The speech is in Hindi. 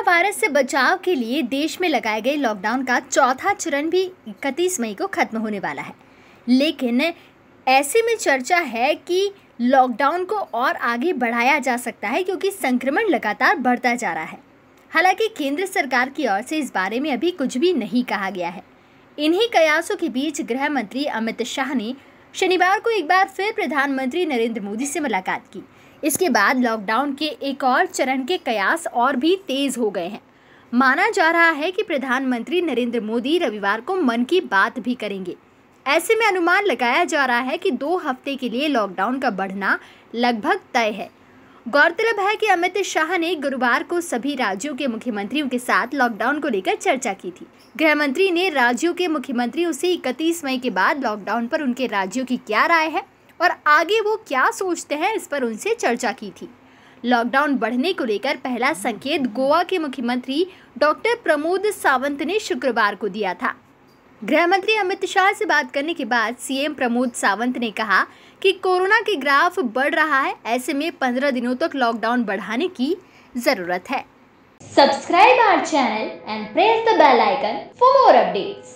कोरोना वायरस से बचाव के लिए देश में लगाए गए लॉकडाउन का चौथा चरण भी इकतीस मई को खत्म होने वाला है लेकिन ऐसे में चर्चा है कि लॉकडाउन को और आगे बढ़ाया जा सकता है क्योंकि संक्रमण लगातार बढ़ता जा रहा है हालांकि केंद्र सरकार की ओर से इस बारे में अभी कुछ भी नहीं कहा गया है इन्हीं कयासों के बीच गृह मंत्री अमित शाह ने शनिवार को एक बार फिर प्रधानमंत्री नरेंद्र मोदी से मुलाकात की इसके बाद लॉकडाउन के एक और चरण के कयास और भी तेज़ हो गए हैं माना जा रहा है कि प्रधानमंत्री नरेंद्र मोदी रविवार को मन की बात भी करेंगे ऐसे में अनुमान लगाया जा रहा है कि दो हफ्ते के लिए लॉकडाउन का बढ़ना लगभग तय है गौरतलब है कि अमित शाह ने गुरुवार को सभी राज्यों के मुख्यमंत्रियों के साथ लॉकडाउन को लेकर चर्चा की थी गृह मंत्री ने राज्यों के मुख्यमंत्रियों से इकतीस मई के बाद लॉकडाउन पर उनके राज्यों की क्या राय है और आगे वो क्या सोचते हैं इस पर उनसे चर्चा की थी लॉकडाउन बढ़ने को लेकर पहला संकेत गोवा के मुख्यमंत्री डॉक्टर प्रमोद सावंत ने शुक्रवार को दिया था गृह मंत्री अमित शाह से बात करने के बाद सीएम प्रमोद सावंत ने कहा कि कोरोना के ग्राफ बढ़ रहा है ऐसे में पंद्रह दिनों तक लॉकडाउन बढ़ाने की जरूरत है subscribe our channel and press the bell icon for more updates